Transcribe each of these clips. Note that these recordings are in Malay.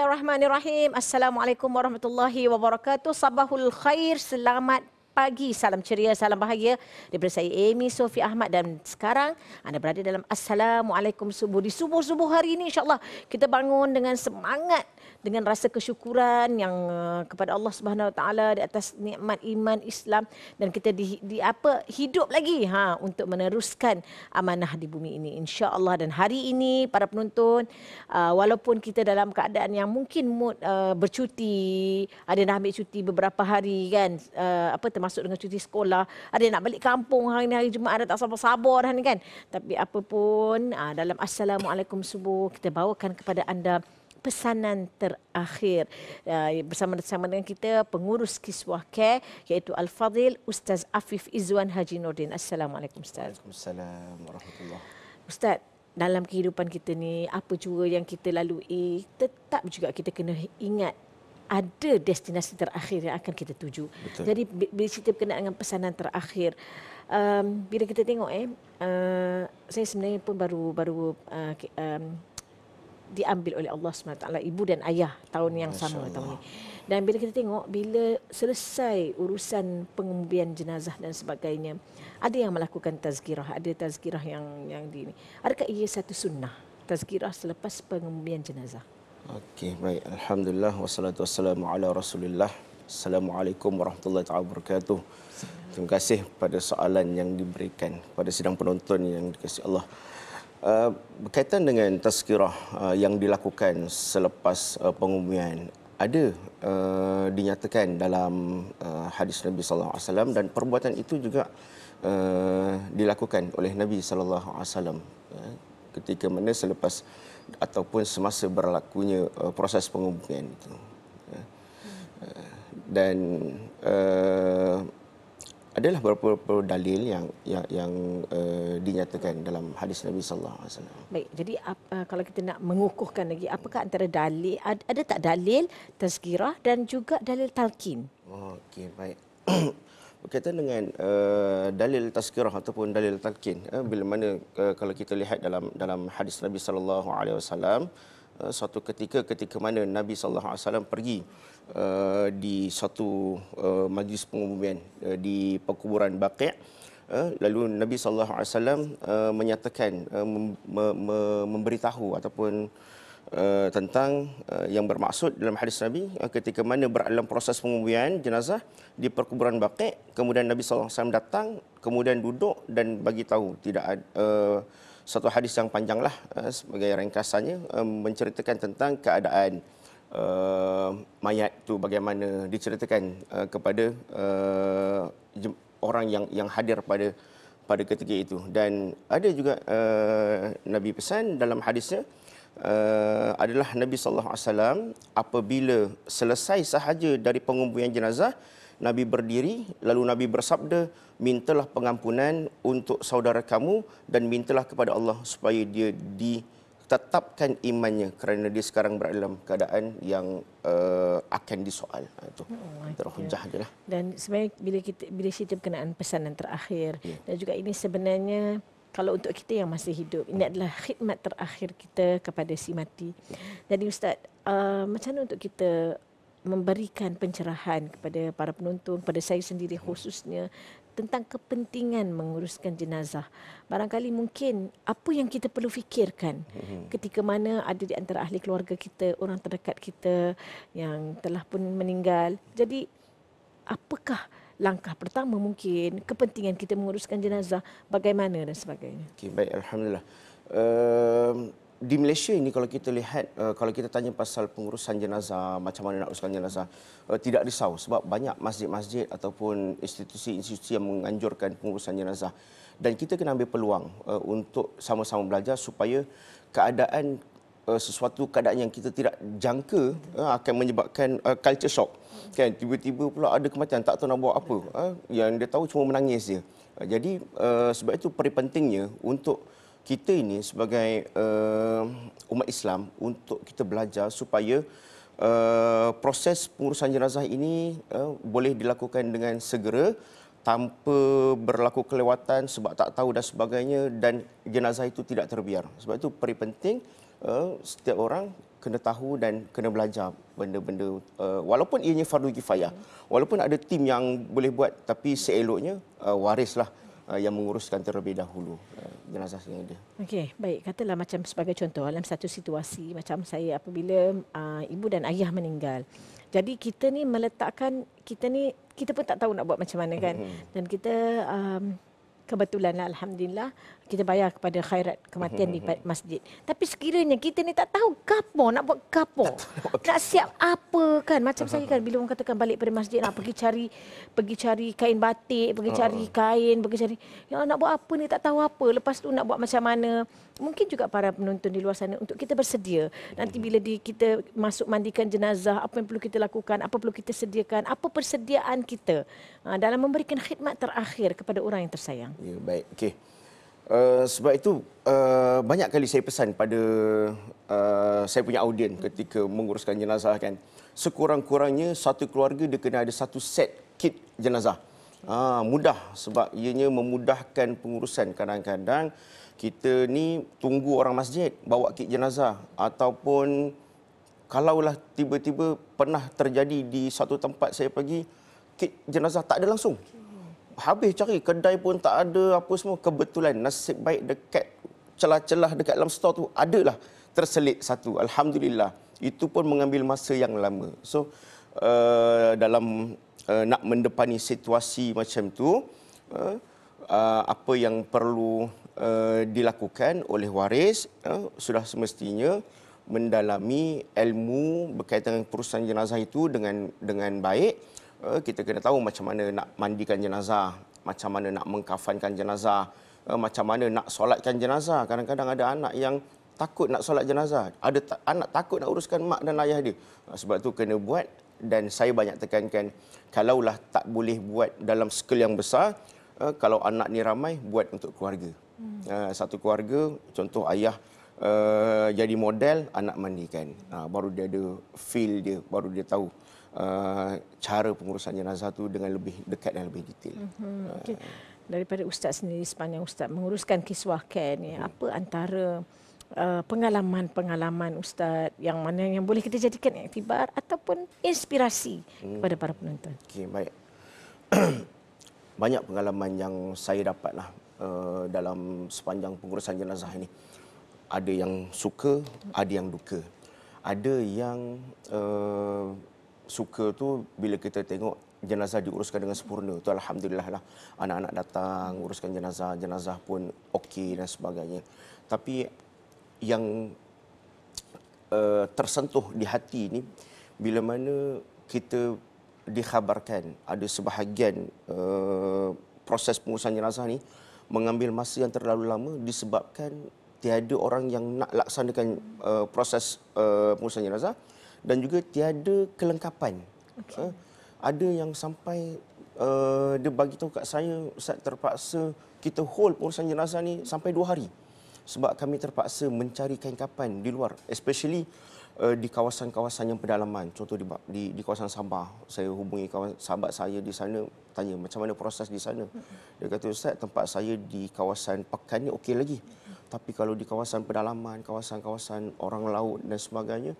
Bismillahirrahmanirrahim. Assalamualaikum warahmatullahi wabarakatuh. Sabahul khair. Selamat pagi. Salam ceria, salam bahagia. Daripada saya Amy Sofi Ahmad dan sekarang anda berada dalam Assalamualaikum Subuh. Di subuh-subuh hari ini insyaAllah kita bangun dengan semangat dengan rasa kesyukuran yang eh, kepada Allah Subhanahu Wa Taala di atas nikmat iman Islam dan kita di, di apa hidup lagi ha untuk meneruskan amanah di bumi ini Insya Allah dan hari ini para penonton uh, walaupun kita dalam keadaan yang mungkin mood uh, bercuti ada nak ambil cuti beberapa hari kan uh, apa termasuk dengan cuti sekolah ada nak balik kampung hari ini hari Jumaat ada tak sabar-sabar kan tapi apapun uh, dalam assalamualaikum subuh kita bawakan kepada anda pesanan terakhir eh, bersama-sama dengan kita pengurus Kiswah Care iaitu Al-Fadhil Ustaz Afif Izwan Haji Nordin. Assalamualaikum Ustaz. Waalaikumsalam warahmatullahi. Ustaz, dalam kehidupan kita ni apa juga yang kita lalui tetap juga kita kena ingat ada destinasi terakhir yang akan kita tuju. Betul. Jadi bila kita berkenaan dengan pesanan terakhir um, bila kita tengok eh uh, saya sebenarnya pun baru baru uh, um, diambil oleh Allah SWT, ibu dan ayah tahun yang sama Allah. tahun ini. Dan bila kita tengok, bila selesai urusan pengembian jenazah dan sebagainya, ada yang melakukan tazkirah, ada tazkirah yang yang di ini. Adakah ia satu sunnah, tazkirah selepas pengembian jenazah? Okey, baik. Alhamdulillah. Wassalatu wassalamu ala rasulillah. Assalamualaikum warahmatullahi wabarakatuh. Terima kasih pada soalan yang diberikan pada sidang penonton yang dikasih Allah. Eh, berkaitan dengan tazkirah eh, yang dilakukan selepas eh, pengumuman ada dinyatakan dalam hadis Nabi sallallahu alaihi wasallam dan perbuatan itu juga dilakukan oleh Nabi sallallahu alaihi wasallam ya. ketika mana selepas ataupun semasa berlakunya proses pengumuman itu ya. dan adalah beberapa, beberapa dalil yang yang, yang uh, dinyatakan dalam hadis Nabi sallallahu alaihi wasallam. Baik, jadi ap, uh, kalau kita nak mengukuhkan lagi apakah antara dalil ada, ada tak dalil tazkirah dan juga dalil talqin? Oh, okey, baik. Berkaitan dengan uh, dalil tazkirah ataupun dalil talqin, eh, bila mana uh, kalau kita lihat dalam dalam hadis Nabi sallallahu alaihi wasallam Eh, satu ketika ketika mana Nabi sallallahu alaihi wasallam pergi uh, di satu uh, majlis pengumuman uh, di perkuburan Baqi' uh, lalu Nabi sallallahu alaihi wasallam menyatakan uh, mem- me- me- memberitahu ataupun Uh, tentang uh, yang bermaksud dalam hadis Nabi uh, ketika mana dalam proses pengumuman jenazah di perkuburan Baqi kemudian Nabi sallallahu alaihi wasallam datang kemudian duduk dan bagi tahu tidak ada uh, satu hadis yang panjanglah eh, sebagai ringkasannya eh, menceritakan tentang keadaan eh, mayat tu bagaimana diceritakan kepada orang yang yang hadir pada pada ketika itu dan ada juga Nabi pesan dalam hadisnya adalah Nabi saw apabila selesai sahaja dari pengumpulan jenazah Nabi berdiri lalu Nabi bersabda mintalah pengampunan untuk saudara kamu dan mintalah kepada Allah supaya dia ditetapkan imannya kerana dia sekarang berada dalam keadaan yang uh, akan disoal ha, itu oh, terhujah je lah dan sebenarnya bila kita bila cerita berkenaan pesan yang terakhir yeah. dan juga ini sebenarnya kalau untuk kita yang masih hidup ini ya. adalah khidmat terakhir kita kepada si mati. Ya. Jadi ustaz, uh, macam mana untuk kita memberikan pencerahan kepada para penonton, kepada saya sendiri khususnya tentang kepentingan menguruskan jenazah. Barangkali mungkin apa yang kita perlu fikirkan hmm. ketika mana ada di antara ahli keluarga kita, orang terdekat kita yang telah pun meninggal. Jadi apakah langkah pertama mungkin kepentingan kita menguruskan jenazah bagaimana dan sebagainya. Okay, baik alhamdulillah. Uh di Malaysia ini kalau kita lihat uh, kalau kita tanya pasal pengurusan jenazah macam mana nak uruskan jenazah uh, tidak disau sebab banyak masjid-masjid ataupun institusi-institusi yang menganjurkan pengurusan jenazah dan kita kena ambil peluang uh, untuk sama-sama belajar supaya keadaan uh, sesuatu keadaan yang kita tidak jangka uh, akan menyebabkan uh, culture shock kan tiba-tiba pula ada kematian tak tahu nak buat apa uh, yang dia tahu cuma menangis dia uh, jadi uh, sebab itu peri pentingnya untuk kita ini sebagai uh, umat Islam untuk kita belajar supaya uh, proses pengurusan jenazah ini uh, boleh dilakukan dengan segera tanpa berlaku kelewatan sebab tak tahu dan sebagainya dan jenazah itu tidak terbiar. Sebab itu peri penting uh, setiap orang kena tahu dan kena belajar benda-benda uh, walaupun ianya fardu kifayah. Walaupun ada tim yang boleh buat tapi seeloknya uh, warislah. Uh, yang menguruskan terlebih dahulu uh, jenazah yang ada. Okey, baik. Katalah macam sebagai contoh dalam satu situasi macam saya apabila uh, ibu dan ayah meninggal. Jadi kita ni meletakkan kita ni kita pun tak tahu nak buat macam mana kan. Mm-hmm. Dan kita um, kebetulan lah Alhamdulillah kita bayar kepada khairat kematian di mhm, mhm, mhm. masjid. Tapi sekiranya kita ni tak tahu kapo nak buat kapo, nak siap apa kan. Macam saya kan bila orang katakan balik pada masjid nak pergi cari pergi cari kain batik, pergi cari kain, pergi cari. Ya nak buat apa ni tak tahu apa. Lepas tu nak buat macam mana. Mungkin juga para penonton di luar sana untuk kita bersedia. Nanti bila di, kita masuk mandikan jenazah, apa yang perlu kita lakukan, apa perlu kita sediakan, apa persediaan kita ha, dalam memberikan khidmat terakhir kepada orang yang tersayang. Ya, baik. Okey. Uh, sebab itu uh, banyak kali saya pesan pada uh, saya punya audien ketika menguruskan jenazah kan. Sekurang-kurangnya satu keluarga dia kena ada satu set kit jenazah. Ah, mudah sebab ianya memudahkan pengurusan kadang-kadang kita ni tunggu orang masjid bawa kit jenazah ataupun kalaulah tiba-tiba pernah terjadi di satu tempat saya pergi kit jenazah tak ada langsung habis cari kedai pun tak ada apa semua kebetulan nasib baik dekat celah-celah dekat dalam store tu lah terselit satu alhamdulillah itu pun mengambil masa yang lama so uh, dalam uh, nak mendepani situasi macam tu uh, uh, apa yang perlu uh, dilakukan oleh waris uh, sudah semestinya mendalami ilmu berkaitan dengan perusahaan jenazah itu dengan dengan baik Eh, kita kena tahu macam mana nak mandikan jenazah, macam mana nak mengkafankan jenazah, eh, macam mana nak solatkan jenazah. Kadang-kadang ada anak yang takut nak solat jenazah. Ada anak takut nak uruskan mak dan ayah dia. Eh, sebab tu kena buat dan saya banyak tekankan kalaulah tak boleh buat dalam skala yang besar, kalau anak ni ramai buat untuk keluarga. Hmm. satu keluarga, contoh ayah jadi model anak mandikan ah, baru dia ada feel dia baru dia tahu Uh, cara pengurusan jenazah itu dengan lebih dekat dan lebih detail. Mm-hmm. Okay. Daripada ustaz sendiri sepanjang ustaz menguruskan kiswah care ya, ni, mm-hmm. apa antara uh, pengalaman-pengalaman ustaz yang mana yang boleh kita jadikan iktibar ataupun inspirasi mm-hmm. kepada para penonton? Okey, baik. Banyak pengalaman yang saya dapat uh, dalam sepanjang pengurusan jenazah ini. Ada yang suka, ada yang duka. Ada yang uh, suka tu bila kita tengok jenazah diuruskan dengan sempurna tu alhamdulillah lah anak-anak datang uruskan jenazah jenazah pun okey dan sebagainya tapi yang uh, tersentuh di hati ni bila mana kita dikhabarkan ada sebahagian uh, proses pengurusan jenazah ni mengambil masa yang terlalu lama disebabkan tiada orang yang nak laksanakan uh, proses uh, pengurusan jenazah hmm dan juga tiada kelengkapan. Okay. Uh, eh, ada yang sampai uh, dia bagi tahu kat saya Ustaz terpaksa kita hold pengurusan jenazah ni sampai dua hari sebab kami terpaksa mencari kain kapan di luar especially uh, di kawasan-kawasan yang pedalaman contoh di, di di kawasan Sabah saya hubungi kawan sahabat saya di sana tanya macam mana proses di sana dia kata ustaz tempat saya di kawasan pekan ni okey lagi tapi kalau di kawasan pedalaman kawasan-kawasan orang laut dan sebagainya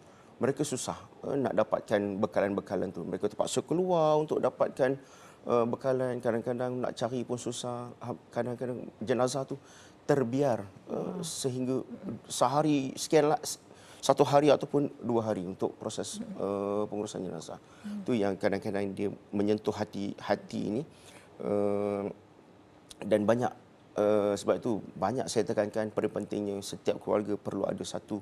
mereka susah uh, nak dapatkan bekalan-bekalan tu. Mereka terpaksa keluar untuk dapatkan uh, bekalan. Kadang-kadang nak cari pun susah. Ha, kadang-kadang jenazah tu terbiar uh, sehingga sehari sekian lah, satu hari ataupun dua hari untuk proses uh, pengurusan jenazah. Itu hmm. yang kadang-kadang dia menyentuh hati hati ini. Uh, dan banyak uh, sebab itu banyak saya tekankan pada pentingnya setiap keluarga perlu ada satu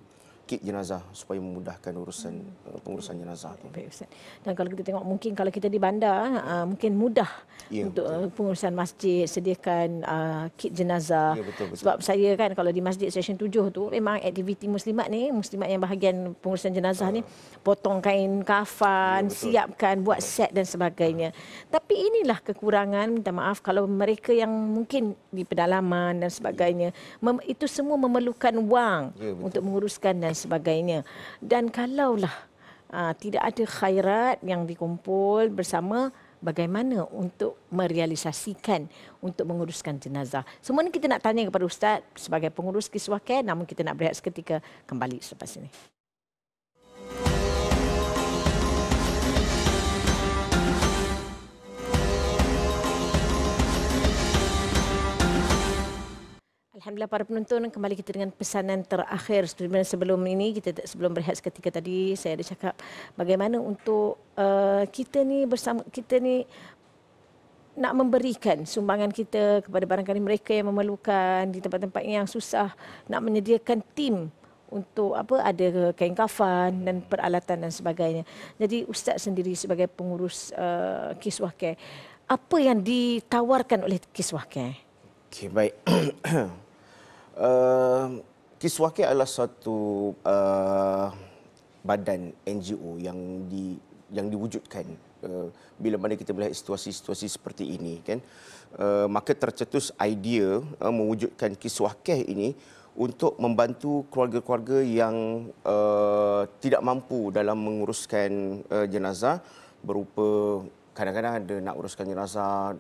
kit jenazah supaya memudahkan urusan hmm. Uh, pengurusan jenazah tu. Baik Ustaz. Dan kalau kita tengok mungkin kalau kita di bandar uh, ya. mungkin mudah ya, untuk betul. Uh, pengurusan masjid sediakan uh, kit jenazah. Ya, betul, betul. Sebab saya kan kalau di masjid session 7 tu memang aktiviti muslimat ni muslimat yang bahagian pengurusan jenazah uh. ni ah. potong kain kafan, ya, siapkan, buat set dan sebagainya. Uh. Tapi inilah kekurangan minta maaf kalau mereka yang mungkin di pedalaman dan sebagainya ya. itu semua memerlukan wang ya, untuk menguruskan dan sebagainya. Dan kalaulah uh, tidak ada khairat yang dikumpul bersama bagaimana untuk merealisasikan untuk menguruskan jenazah. Semua ini kita nak tanya kepada Ustaz sebagai pengurus kiswah care namun kita nak berehat seketika kembali selepas ini. Alhamdulillah para penonton kembali kita dengan pesanan terakhir sebenarnya sebelum ini kita sebelum berehat seketika tadi saya ada cakap bagaimana untuk uh, kita ni bersama kita ni nak memberikan sumbangan kita kepada barangkali mereka yang memerlukan di tempat-tempat yang susah nak menyediakan tim untuk apa ada kain kafan dan peralatan dan sebagainya. Jadi ustaz sendiri sebagai pengurus uh, eh, kiswah care apa yang ditawarkan oleh kiswah care? Okay, baik. Ehm, Kiswake adalah satu uh, badan NGO yang di yang diwujudkan uh, bila mana kita melihat situasi-situasi seperti ini kan uh, maka tercetus idea uh, mewujudkan kiswakeh ini untuk membantu keluarga-keluarga yang uh, tidak mampu dalam menguruskan uh, jenazah berupa kadang-kadang ada nak uruskan jenazah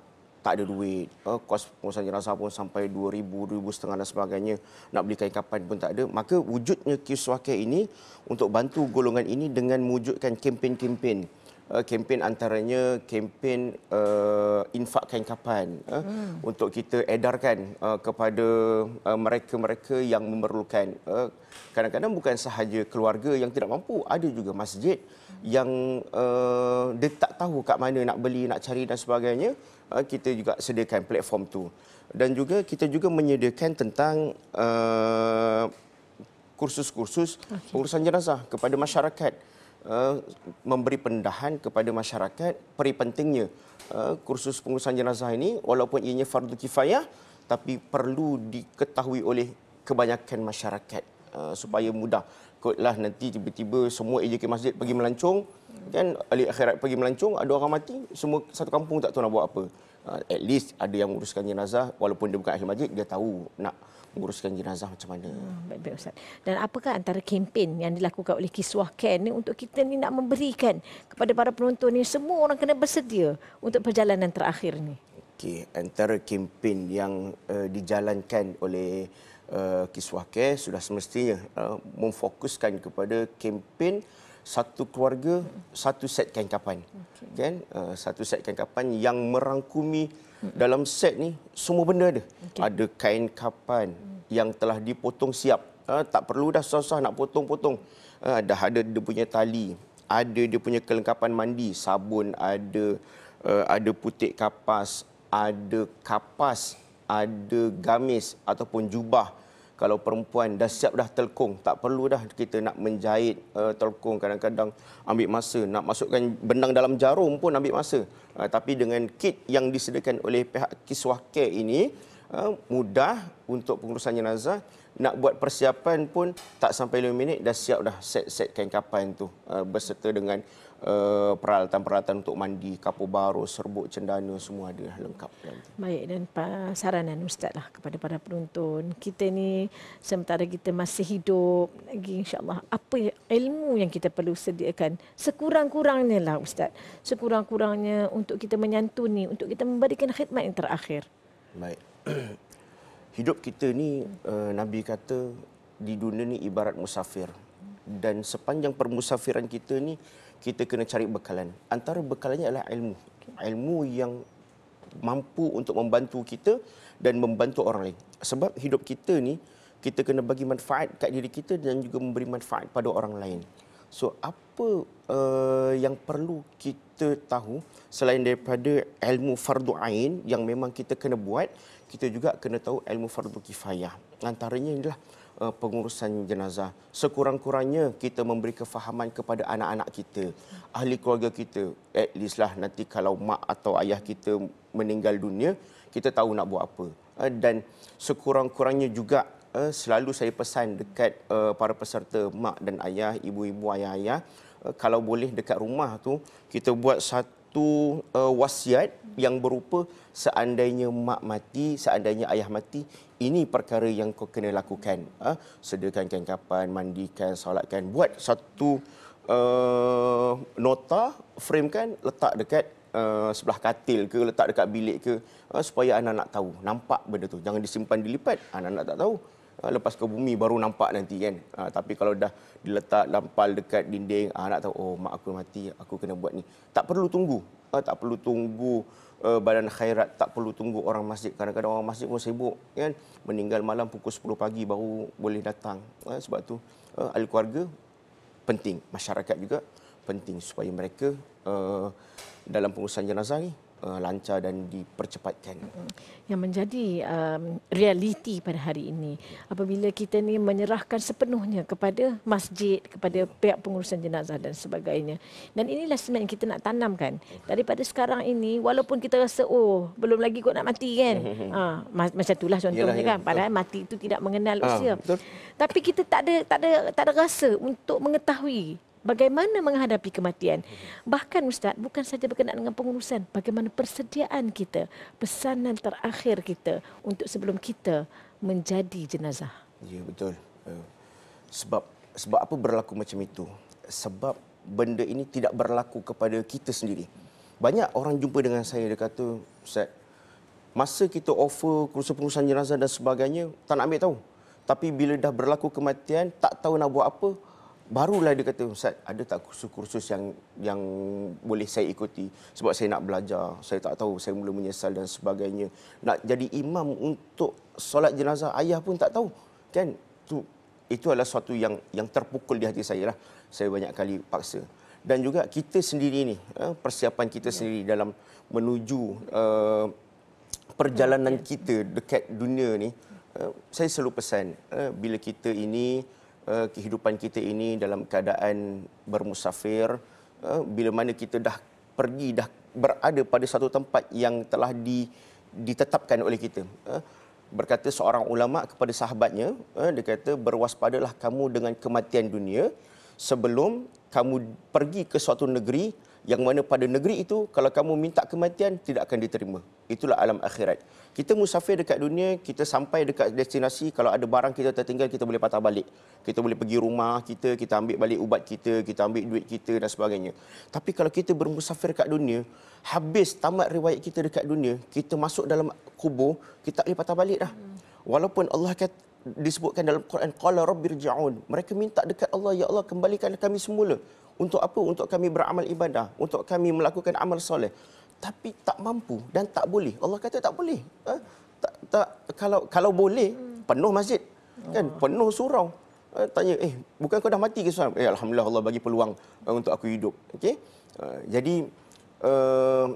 tak ada duit, uh, kos pengurusan jenazah pun sampai RM2,000, RM2,500 dan sebagainya, nak beli kain kapan pun tak ada. Maka wujudnya kios wakil ini untuk bantu golongan ini dengan mewujudkan kempen-kempen. Uh, kempen antaranya kempen uh, infak kain kapan uh, hmm. untuk kita edarkan uh, kepada uh, mereka-mereka yang memerlukan. Uh, kadang-kadang bukan sahaja keluarga yang tidak mampu, ada juga masjid yang uh, dia tak tahu kat mana nak beli, nak cari dan sebagainya. Eh, kita juga sediakan platform tu dan juga kita juga menyediakan tentang uh, kursus-kursus okay. pengurusan jenazah kepada masyarakat uh, memberi pendahan kepada masyarakat peri pentingnya uh, kursus pengurusan jenazah ini walaupun ianya fardu kifayah tapi perlu diketahui oleh kebanyakan masyarakat uh, supaya mudah takutlah nanti tiba-tiba semua AJK masjid pergi melancung kan ahli akhirat pergi melancung ada orang mati semua satu kampung tak tahu nak buat apa ha, at least ada yang menguruskan jenazah walaupun dia bukan ahli masjid dia tahu nak menguruskan jenazah macam mana. Hmm, ah, baik, baik Ustaz. Dan apakah antara kempen yang dilakukan oleh Kiswah Ken ni untuk kita ni nak memberikan kepada para penonton ni semua orang kena bersedia untuk perjalanan terakhir ni? Okey, antara kempen yang uh, dijalankan oleh uh, Kiswah Care sudah semestinya uh, memfokuskan kepada kempen satu keluarga hmm. satu set kain kapan okay. kan uh, satu set kain kapan yang merangkumi hmm. dalam set ni semua benda ada okay. ada kain kapan hmm. yang telah dipotong siap uh, tak perlu dah susah-susah nak potong-potong uh, dah ada dia punya tali ada dia punya kelengkapan mandi sabun ada uh, ada putik kapas ada kapas ada gamis ataupun jubah kalau perempuan dah siap dah telkung tak perlu dah kita nak menjahit uh, telkung kadang-kadang ambil masa nak masukkan benang dalam jarum pun ambil masa uh, tapi dengan kit yang disediakan oleh pihak kiswah care ini uh, mudah untuk pengurusan jenazah nak buat persiapan pun tak sampai 5 minit dah siap dah set-set kain kapan tu uh, berserta dengan Eh, peralatan-peralatan untuk mandi, kapur baru, serbuk cendana semua ada lengkap. Baik dan saranan Ustaz lah kepada para penonton. Kita ni sementara kita masih hidup lagi insyaAllah. Apa ya, ilmu yang kita perlu sediakan? Sekurang-kurangnya lah Ustaz. Sekurang-kurangnya untuk kita menyantuni, untuk kita memberikan khidmat yang terakhir. Baik. hidup kita ni uh, Nabi kata di dunia ni ibarat musafir. Dan sepanjang permusafiran kita ni, kita kena cari bekalan. Antara bekalannya adalah ilmu. Ilmu yang mampu untuk membantu kita dan membantu orang lain. Sebab hidup kita ni kita kena bagi manfaat kat diri kita dan juga memberi manfaat pada orang lain. So apa uh, yang perlu kita tahu selain daripada ilmu fardu ain yang memang kita kena buat, kita juga kena tahu ilmu fardu kifayah. Antaranya adalah Eh, pengurusan jenazah. Sekurang-kurangnya kita memberi kefahaman kepada anak-anak kita, ahli keluarga kita. At least lah nanti kalau mak atau ayah kita meninggal dunia, kita tahu nak buat apa. Eh, dan sekurang-kurangnya juga eh, selalu saya pesan dekat para peserta mak dan ayah, ibu-ibu ayah-ayah, kalau boleh dekat rumah tu kita buat satu itu uh, wasiat yang berupa seandainya mak mati, seandainya ayah mati, ini perkara yang kau kena lakukan ah ha? sediakan kengkapan mandikan solatkan buat satu uh, nota frame kan letak dekat Uh, sebelah katil ke letak dekat bilik ke uh, supaya anak-anak tahu nampak benda tu jangan disimpan dilipat anak-anak tak tahu uh, lepas ke bumi baru nampak nanti kan uh, tapi kalau dah diletak lampal dekat dinding anak tahu oh mak aku mati aku kena buat ni tak perlu tunggu uh, tak perlu tunggu uh, badan khairat tak perlu tunggu orang masjid kadang-kadang orang masjid pun sibuk ya kan meninggal malam pukul 10 pagi baru boleh datang uh, sebab tu uh, ahli keluarga penting masyarakat juga penting supaya mereka uh, dalam pengurusan jenazah ni Uh, lancar dan dipercepatkan. Yang menjadi um, realiti pada hari ini apabila kita ni menyerahkan sepenuhnya kepada masjid, kepada pihak pengurusan jenazah dan sebagainya. Dan inilah sebenarnya yang kita nak tanamkan. Daripada sekarang ini walaupun kita rasa oh belum lagi kot nak mati kan. ha, macam itulah contohnya Yalah, kan. Padahal mati itu tidak mengenal ah, usia. Ha, Tapi kita tak ada tak ada tak ada rasa untuk mengetahui bagaimana menghadapi kematian. Bahkan Ustaz, bukan saja berkenaan dengan pengurusan, bagaimana persediaan kita, pesanan terakhir kita untuk sebelum kita menjadi jenazah. Ya, betul. Eh, sebab sebab apa berlaku macam itu? Sebab benda ini tidak berlaku kepada kita sendiri. Banyak orang jumpa dengan saya, dia kata, Ustaz, masa kita offer kursus pengurusan jenazah dan sebagainya, tak nak ambil tahu. Tapi bila dah berlaku kematian, tak tahu nak buat apa, barulah dia kata ustaz ada tak kursus-kursus yang yang boleh saya ikuti sebab saya nak belajar saya tak tahu saya mula menyesal dan sebagainya nak jadi imam untuk solat jenazah ayah pun tak tahu kan itu itu adalah suatu yang yang terpukul di hati saya lah saya banyak kali paksa dan juga kita sendiri ini eh, persiapan kita sendiri dalam menuju uh, perjalanan kita dekat dunia ni uh, saya selalu pesan uh, bila kita ini Eh, kehidupan kita ini dalam keadaan bermusafir eh, bila mana kita dah pergi dah berada pada satu tempat yang telah ditetapkan oleh kita eh, berkata seorang ulama kepada sahabatnya dia kata berwaspadalah kamu dengan kematian dunia sebelum kamu pergi ke suatu negeri yang mana pada negeri itu kalau kamu minta kematian tidak akan diterima itulah alam akhirat kita musafir dekat dunia kita sampai dekat destinasi kalau ada barang kita tertinggal kita boleh patah balik kita boleh pergi rumah kita kita ambil balik ubat kita kita ambil duit kita dan sebagainya tapi kalau kita bermusafir dekat dunia habis tamat riwayat kita dekat dunia kita masuk dalam kubur kita tak boleh patah balik dah walaupun Allah kata disebutkan dalam Quran qala rabbirji'un mereka minta dekat Allah ya Allah kembalikan kami semula untuk apa? Untuk kami beramal ibadah. Untuk kami melakukan amal soleh. Tapi tak mampu dan tak boleh. Allah kata tak boleh. Ha? Tak, tak, kalau kalau boleh, penuh masjid. kan Penuh surau. Ha? Tanya, eh bukan kau dah mati ke suara? Eh, Alhamdulillah Allah bagi peluang ha, untuk aku hidup. Okay? Ha, jadi, uh,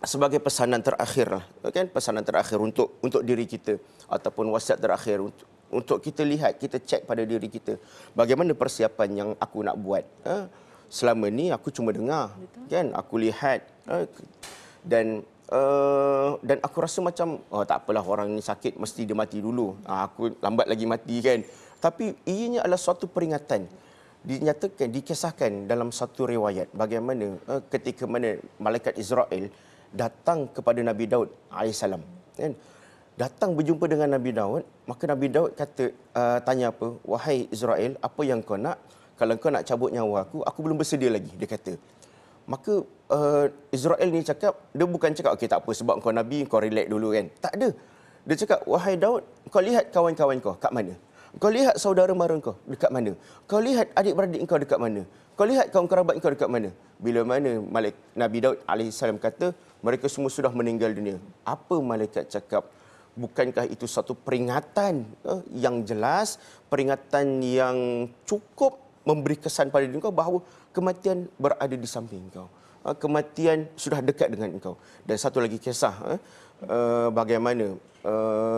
sebagai pesanan terakhir lah, ha, kan? pesanan terakhir untuk untuk diri kita ataupun wasiat terakhir untuk untuk kita lihat, kita cek pada diri kita bagaimana persiapan yang aku nak buat. Eh? Selama ni aku cuma dengar, Betul. kan? Aku lihat eh? dan uh, dan aku rasa macam oh, tak apalah orang ini sakit mesti dia mati dulu. Ah, aku lambat lagi mati kan. Tapi ianya adalah suatu peringatan dinyatakan dikisahkan dalam satu riwayat bagaimana eh, ketika mana malaikat Israel datang kepada Nabi Daud a.s. kan? datang berjumpa dengan Nabi Daud, maka Nabi Daud kata uh, tanya apa? Wahai Israel, apa yang kau nak? Kalau kau nak cabut nyawa aku, aku belum bersedia lagi, dia kata. Maka uh, Israel ni cakap, dia bukan cakap okey tak apa sebab kau nabi, kau relax dulu kan. Tak ada. Dia cakap, "Wahai Daud, kau lihat kawan-kawan kau kat mana? Kau lihat saudara mara kau dekat mana? Kau lihat adik-beradik kau dekat mana? Kau lihat kaum kerabat kau dekat mana?" Bila mana Malik, Nabi Daud alaihissalam kata, "Mereka semua sudah meninggal dunia." Apa malaikat cakap? bukankah itu satu peringatan eh, yang jelas, peringatan yang cukup memberi kesan pada diri kau bahawa kematian berada di samping kau. Eh, kematian sudah dekat dengan kau. Dan satu lagi kisah, eh, bagaimana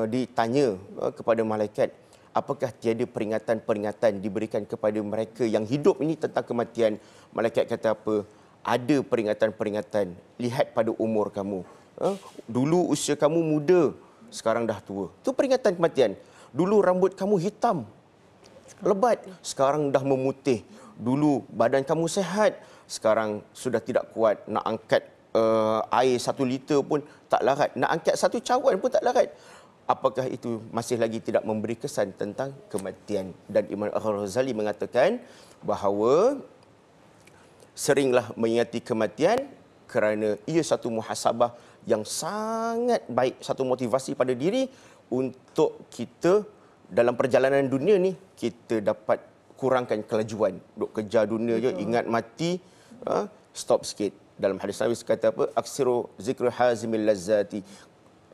ditanya kepada malaikat, apakah tiada peringatan-peringatan diberikan kepada mereka yang hidup ini tentang kematian. Malaikat kata apa? Ada peringatan-peringatan. Lihat pada umur kamu. Dulu usia kamu muda, sekarang dah tua. Itu peringatan kematian. Dulu rambut kamu hitam, lebat. Sekarang dah memutih. Dulu badan kamu sehat, sekarang sudah tidak kuat nak angkat uh, air satu liter pun tak larat. Nak angkat satu cawan pun tak larat. Apakah itu masih lagi tidak memberi kesan tentang kematian? Dan Imam Al-Ghazali mengatakan bahawa seringlah mengingati kematian kerana ia satu muhasabah yang sangat baik satu motivasi pada diri untuk kita dalam perjalanan dunia ni kita dapat kurangkan kelajuan duk kejar dunia je ingat mati ha, stop sikit dalam hadis Nabi kata apa aksiru zikru hazimil lazati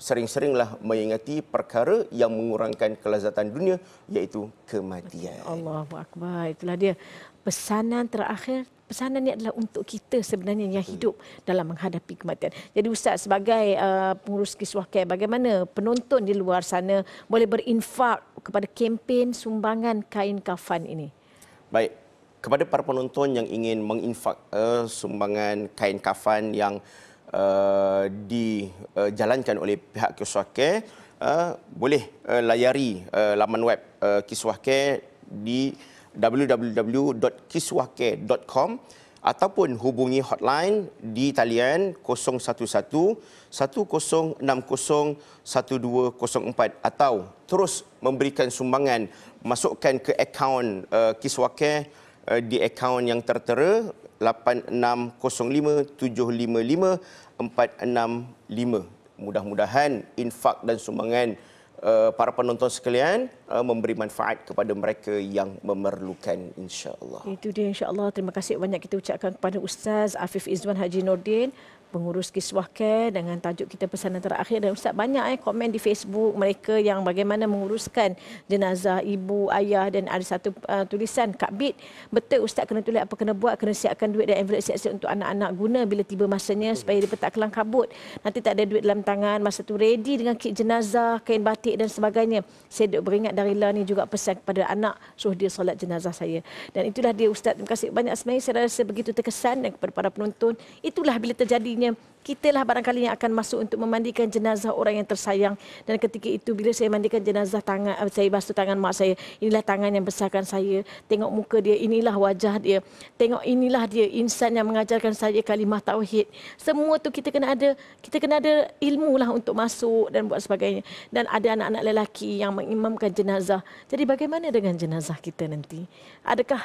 sering-seringlah mengingati perkara yang mengurangkan kelazatan dunia iaitu kematian. Allahu itulah dia pesanan terakhir pesanan ini adalah untuk kita sebenarnya yang hidup dalam menghadapi kematian. Jadi Ustaz sebagai uh, pengurus kiswah care, bagaimana penonton di luar sana boleh berinfak kepada kempen sumbangan kain kafan ini? Baik, kepada para penonton yang ingin menginfak uh, sumbangan kain kafan yang uh, dijalankan uh, oleh pihak kiswah care, uh, boleh uh, layari uh, laman web uh, kiswah care di www.kiswahcare.com ataupun hubungi hotline di talian 011 1060 atau terus memberikan sumbangan masukkan ke akaun uh, eh, Kiswake uh, eh, di akaun yang tertera 8605 465 mudah-mudahan infak dan sumbangan Eh, para penonton sekalian uh, memberi manfaat kepada mereka yang memerlukan insya-Allah. Itu dia insya-Allah. Terima kasih banyak kita ucapkan kepada Ustaz Afif Izwan Haji Nordin pengurus kiswah ke dengan tajuk kita pesanan terakhir dan ustaz banyak eh komen di Facebook mereka yang bagaimana menguruskan jenazah ibu ayah dan ada satu uh, tulisan Kak Bit betul ustaz kena tulis apa kena buat kena siapkan duit dan envelope siap-siap untuk anak-anak guna bila tiba masanya betul. supaya dia tak kelang kabut nanti tak ada duit dalam tangan masa tu ready dengan kit jenazah kain batik dan sebagainya saya duk beringat dari la ni juga pesan kepada anak suruh dia solat jenazah saya dan itulah dia ustaz terima kasih banyak sebenarnya saya rasa begitu terkesan dan kepada para penonton itulah bila terjadi sepatutnya kitalah barangkali yang akan masuk untuk memandikan jenazah orang yang tersayang dan ketika itu bila saya mandikan jenazah tangan eh, saya basuh tangan mak saya inilah tangan yang besarkan saya tengok muka dia inilah wajah dia tengok inilah dia insan yang mengajarkan saya kalimah tauhid semua tu kita kena ada kita kena ada ilmulah untuk masuk dan buat sebagainya dan ada anak-anak lelaki yang mengimamkan jenazah jadi bagaimana dengan jenazah kita nanti adakah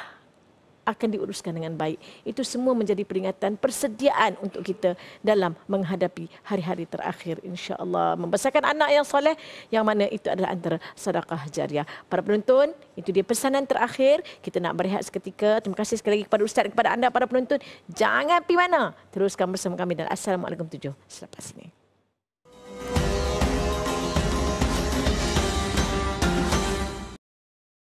akan diuruskan dengan baik. Itu semua menjadi peringatan persediaan untuk kita dalam menghadapi hari-hari terakhir insya-Allah. Membesarkan anak yang soleh yang mana itu adalah antara sedekah jariah. Para penonton, itu dia pesanan terakhir. Kita nak berehat seketika. Terima kasih sekali lagi kepada ustaz kepada anda para penonton. Jangan pergi mana. Teruskan bersama kami dan assalamualaikum tujuh selepas ini.